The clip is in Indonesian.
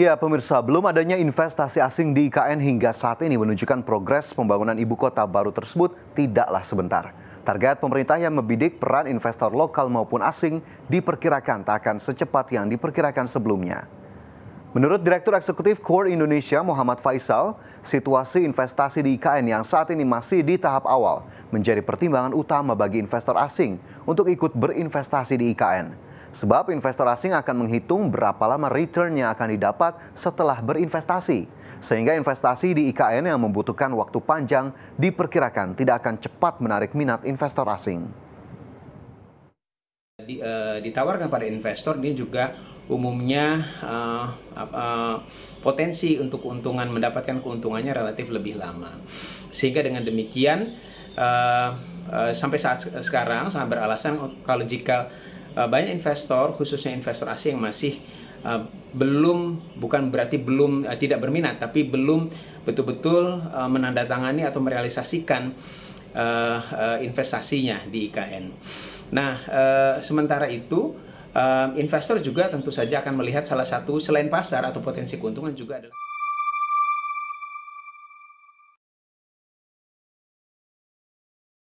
Ya, pemirsa, belum adanya investasi asing di IKN hingga saat ini menunjukkan progres pembangunan ibu kota baru tersebut tidaklah sebentar. Target pemerintah yang membidik peran investor lokal maupun asing diperkirakan tak akan secepat yang diperkirakan sebelumnya. Menurut Direktur Eksekutif Core Indonesia Muhammad Faisal, situasi investasi di IKN yang saat ini masih di tahap awal menjadi pertimbangan utama bagi investor asing untuk ikut berinvestasi di IKN. Sebab investor asing akan menghitung berapa lama return yang akan didapat setelah berinvestasi. Sehingga investasi di IKN yang membutuhkan waktu panjang diperkirakan tidak akan cepat menarik minat investor asing. Di, uh, ditawarkan pada investor ini juga umumnya uh, uh, potensi untuk keuntungan mendapatkan keuntungannya relatif lebih lama sehingga dengan demikian uh, uh, sampai saat sekarang sangat beralasan kalau jika uh, banyak investor khususnya investor asing masih uh, belum bukan berarti belum uh, tidak berminat tapi belum betul-betul uh, menandatangani atau merealisasikan uh, uh, investasinya di IKN. Nah, uh, sementara itu uh, investor juga tentu saja akan melihat salah satu selain pasar atau potensi keuntungan juga adalah